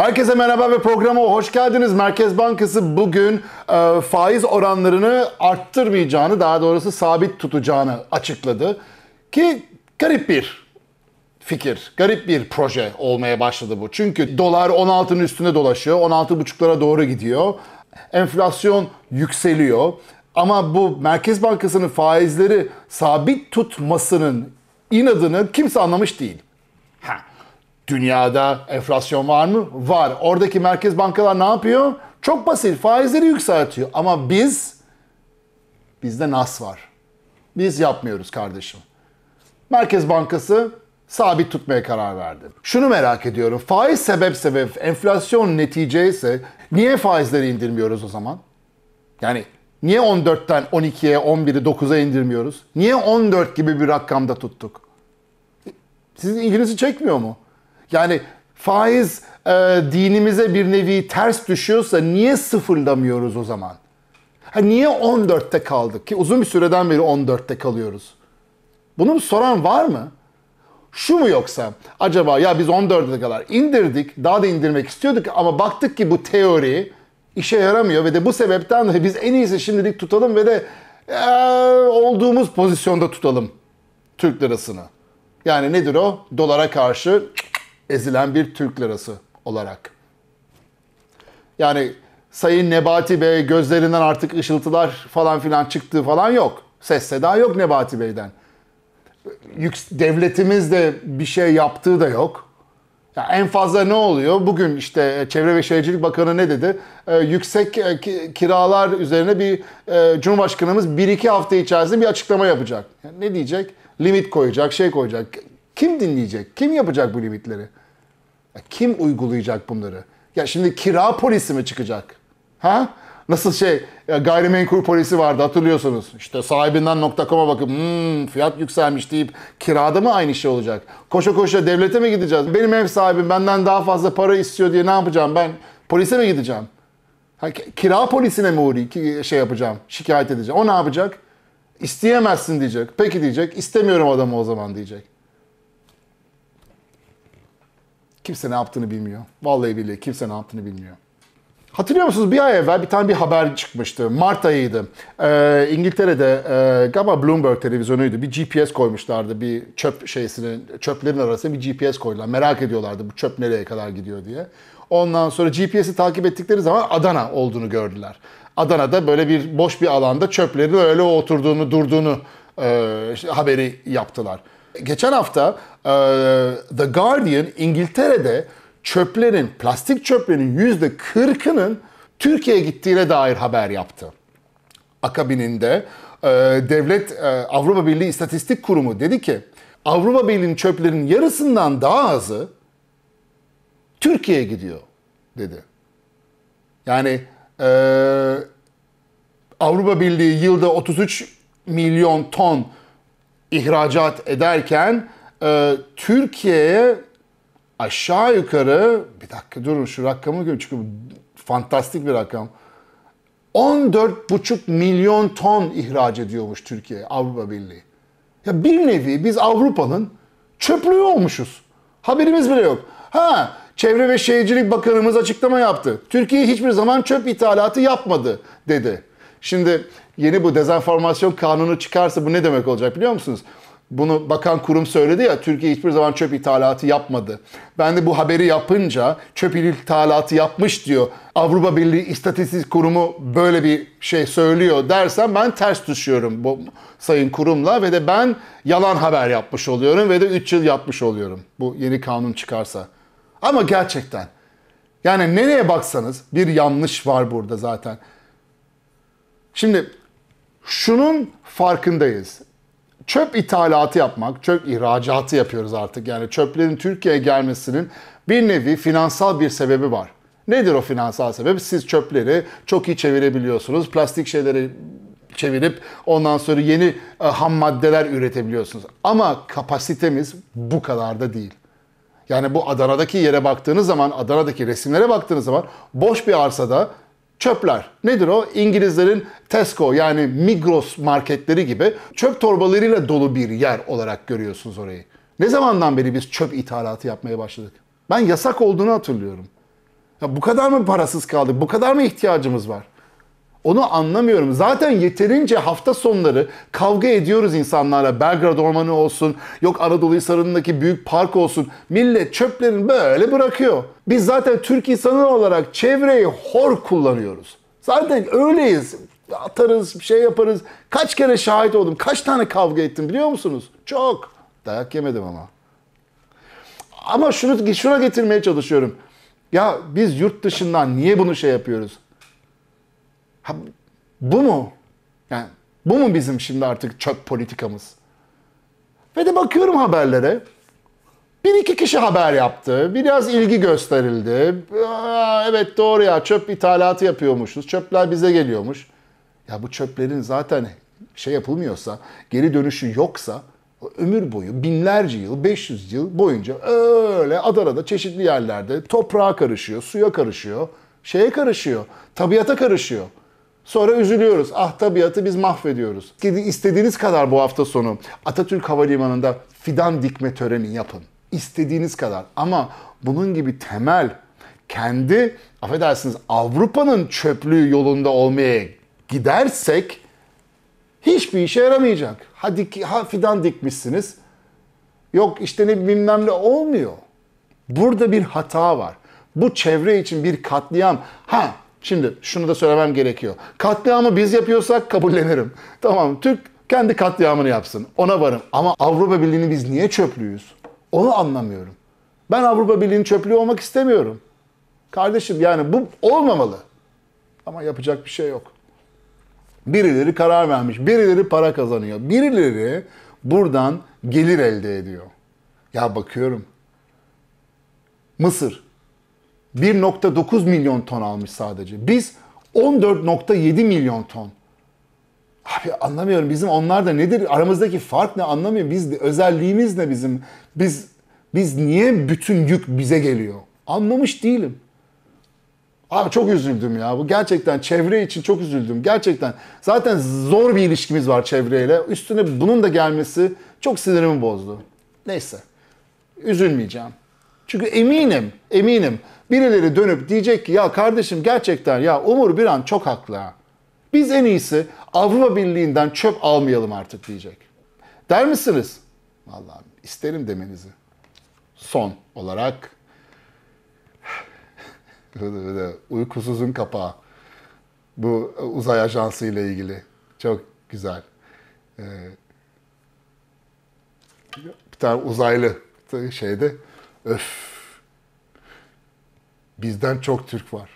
Herkese merhaba ve programa hoş geldiniz. Merkez Bankası bugün e, faiz oranlarını arttırmayacağını, daha doğrusu sabit tutacağını açıkladı. Ki garip bir fikir, garip bir proje olmaya başladı bu. Çünkü dolar 16'nın üstünde dolaşıyor, 16,5'lara doğru gidiyor. Enflasyon yükseliyor. Ama bu Merkez Bankası'nın faizleri sabit tutmasının inadını kimse anlamış değil. Ha. Dünyada enflasyon var mı? Var. Oradaki merkez bankalar ne yapıyor? Çok basit. Faizleri yükseltiyor. Ama biz bizde nas var. Biz yapmıyoruz kardeşim. Merkez Bankası sabit tutmaya karar verdi. Şunu merak ediyorum. Faiz sebep sebep, enflasyon netice ise niye faizleri indirmiyoruz o zaman? Yani niye 14'ten 12'ye, 11'i 9'a indirmiyoruz? Niye 14 gibi bir rakamda tuttuk? Sizin ilginizi çekmiyor mu? Yani faiz e, dinimize bir nevi ters düşüyorsa niye sıfırlamıyoruz o zaman? Ha niye 14'te kaldık ki uzun bir süreden beri 14'te kalıyoruz? Bunu soran var mı? Şu mu yoksa acaba ya biz 14'e kadar indirdik, daha da indirmek istiyorduk ama baktık ki bu teori işe yaramıyor ve de bu sebepten de biz en iyisi şimdilik tutalım ve de ee, olduğumuz pozisyonda tutalım Türk lirasını. Yani nedir o? Dolara karşı ezilen bir Türk lirası olarak. Yani Sayın Nebati Bey gözlerinden artık ışıltılar falan filan çıktığı falan yok. Ses seda yok Nebati Bey'den. Devletimiz de bir şey yaptığı da yok. Ya en fazla ne oluyor? Bugün işte e, Çevre ve Şehircilik Bakanı ne dedi? Ee, yüksek e, kiralar üzerine bir e, Cumhurbaşkanımız 1-2 hafta içerisinde bir açıklama yapacak. Yani ne diyecek? Limit koyacak, şey koyacak. Kim dinleyecek? Kim yapacak bu limitleri? Kim uygulayacak bunları? Ya şimdi kira polisi mi çıkacak? Ha? Nasıl şey gayrimenkul polisi vardı hatırlıyorsunuz. İşte sahibinden nokta.com'a bakıp hmm, fiyat yükselmiş deyip kirada mı aynı şey olacak? Koşa koşa devlete mi gideceğiz? Benim ev sahibim benden daha fazla para istiyor diye ne yapacağım ben? Polise mi gideceğim? Ha, kira polisine mi uğrayayım şey yapacağım şikayet edeceğim. O ne yapacak? İsteyemezsin diyecek. Peki diyecek. İstemiyorum adamı o zaman diyecek. Kimse ne yaptığını bilmiyor. Vallahi billahi kimse ne yaptığını bilmiyor. Hatırlıyor musunuz bir ay evvel bir tane bir haber çıkmıştı. Mart ayıydı. Ee, İngiltere'de e, galiba Bloomberg televizyonuydu. Bir GPS koymuşlardı bir çöp şeysinin çöplerin arasına bir GPS koydular. Merak ediyorlardı bu çöp nereye kadar gidiyor diye. Ondan sonra GPS'i takip ettikleri zaman Adana olduğunu gördüler. Adana'da böyle bir boş bir alanda çöplerin öyle oturduğunu, durduğunu e, işte haberi yaptılar. Geçen hafta e, The Guardian İngiltere'de çöplerin, plastik çöplerin yüzde kırkının Türkiye'ye gittiğine dair haber yaptı. Akabininde e, devlet e, Avrupa Birliği İstatistik Kurumu dedi ki Avrupa Birliği'nin çöplerinin yarısından daha azı Türkiye'ye gidiyor dedi. Yani e, Avrupa Birliği yılda 33 milyon ton ihracat ederken e, Türkiye'ye aşağı yukarı bir dakika durun şu rakamı görün çünkü fantastik bir rakam. 14,5 milyon ton ihraç ediyormuş Türkiye Avrupa Birliği. Ya bir nevi biz Avrupa'nın çöplüğü olmuşuz. Haberimiz bile yok. Ha Çevre ve Şehircilik Bakanımız açıklama yaptı. Türkiye hiçbir zaman çöp ithalatı yapmadı dedi. Şimdi yeni bu dezenformasyon kanunu çıkarsa bu ne demek olacak biliyor musunuz? Bunu bakan kurum söyledi ya Türkiye hiçbir zaman çöp ithalatı yapmadı. Ben de bu haberi yapınca çöp ithalatı yapmış diyor. Avrupa Birliği İstatistik Kurumu böyle bir şey söylüyor dersen ben ters düşüyorum bu sayın kurumla ve de ben yalan haber yapmış oluyorum ve de 3 yıl yapmış oluyorum bu yeni kanun çıkarsa. Ama gerçekten yani nereye baksanız bir yanlış var burada zaten. Şimdi şunun farkındayız. Çöp ithalatı yapmak, çöp ihracatı yapıyoruz artık. Yani çöplerin Türkiye'ye gelmesinin bir nevi finansal bir sebebi var. Nedir o finansal sebep? Siz çöpleri çok iyi çevirebiliyorsunuz. Plastik şeyleri çevirip ondan sonra yeni e, ham maddeler üretebiliyorsunuz. Ama kapasitemiz bu kadar da değil. Yani bu Adana'daki yere baktığınız zaman, Adana'daki resimlere baktığınız zaman boş bir arsada çöpler. Nedir o? İngilizlerin Tesco yani Migros marketleri gibi çöp torbalarıyla dolu bir yer olarak görüyorsunuz orayı. Ne zamandan beri biz çöp ithalatı yapmaya başladık? Ben yasak olduğunu hatırlıyorum. Ya bu kadar mı parasız kaldık? Bu kadar mı ihtiyacımız var? Onu anlamıyorum. Zaten yeterince hafta sonları kavga ediyoruz insanlara, Belgrad Ormanı olsun, yok Anadolu Hisarı'ndaki büyük park olsun. Millet çöplerini böyle bırakıyor. Biz zaten Türk insanı olarak çevreyi hor kullanıyoruz. Zaten öyleyiz. Atarız, bir şey yaparız. Kaç kere şahit oldum, kaç tane kavga ettim biliyor musunuz? Çok. Dayak yemedim ama. Ama şunu şuna getirmeye çalışıyorum. Ya biz yurt dışından niye bunu şey yapıyoruz? Ha, bu mu? Yani bu mu bizim şimdi artık çöp politikamız? Ve de bakıyorum haberlere. Bir iki kişi haber yaptı. Biraz ilgi gösterildi. Aa, evet doğru ya çöp ithalatı yapıyormuşuz. Çöpler bize geliyormuş. Ya bu çöplerin zaten şey yapılmıyorsa, geri dönüşü yoksa ömür boyu binlerce yıl, 500 yıl boyunca öyle Adana'da çeşitli yerlerde toprağa karışıyor, suya karışıyor, şeye karışıyor, tabiata karışıyor. Sonra üzülüyoruz. Ah tabiatı biz mahvediyoruz. İstediğiniz kadar bu hafta sonu Atatürk Havalimanı'nda fidan dikme töreni yapın. İstediğiniz kadar. Ama bunun gibi temel kendi affedersiniz Avrupa'nın çöplüğü yolunda olmaya gidersek hiçbir işe yaramayacak. Ha, dik, ha fidan dikmişsiniz. Yok işte ne bilmem ne olmuyor. Burada bir hata var. Bu çevre için bir katliam. Ha Şimdi şunu da söylemem gerekiyor. Katliamı biz yapıyorsak kabullenirim. Tamam Türk kendi katliamını yapsın. Ona varım. Ama Avrupa Birliği'ni biz niye çöplüyüz? Onu anlamıyorum. Ben Avrupa Birliği'nin çöplüğü olmak istemiyorum. Kardeşim yani bu olmamalı. Ama yapacak bir şey yok. Birileri karar vermiş. Birileri para kazanıyor. Birileri buradan gelir elde ediyor. Ya bakıyorum. Mısır 1.9 milyon ton almış sadece. Biz 14.7 milyon ton. Abi anlamıyorum bizim onlar da nedir? Aramızdaki fark ne anlamıyorum. Biz özelliğimiz ne bizim? Biz biz niye bütün yük bize geliyor? Anlamış değilim. Abi çok üzüldüm ya. Bu gerçekten çevre için çok üzüldüm. Gerçekten zaten zor bir ilişkimiz var çevreyle. Üstüne bunun da gelmesi çok sinirimi bozdu. Neyse. Üzülmeyeceğim. Çünkü eminim, eminim birileri dönüp diyecek ki ya kardeşim gerçekten ya Umur bir an çok haklı ha. Biz en iyisi Avrupa Birliği'nden çöp almayalım artık diyecek. Der misiniz? Vallahi isterim demenizi. Son olarak uykusuzun kapağı. Bu uzay ajansı ile ilgili. Çok güzel. Ee, bir tane uzaylı şeydi. Öf. Bizden çok Türk var.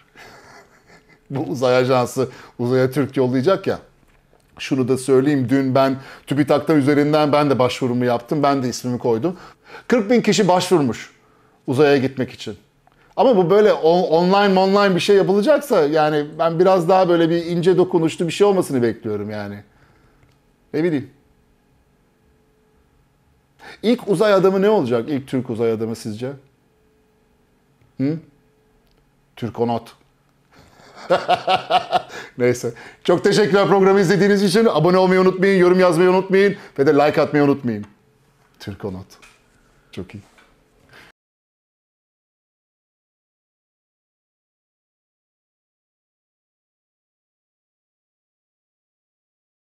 Bu uzay ajansı uzaya Türk yollayacak ya. Şunu da söyleyeyim dün ben TÜBİTAK'ta üzerinden ben de başvurumu yaptım. Ben de ismimi koydum. 40 bin kişi başvurmuş uzaya gitmek için. Ama bu böyle on, online online bir şey yapılacaksa yani ben biraz daha böyle bir ince dokunuşlu bir şey olmasını bekliyorum yani. Ne bileyim. İlk uzay adamı ne olacak? İlk Türk uzay adamı sizce? Hı? Türkonot. Neyse. Çok teşekkürler programı izlediğiniz için. Abone olmayı unutmayın, yorum yazmayı unutmayın ve de like atmayı unutmayın. Türkonot. Çok iyi.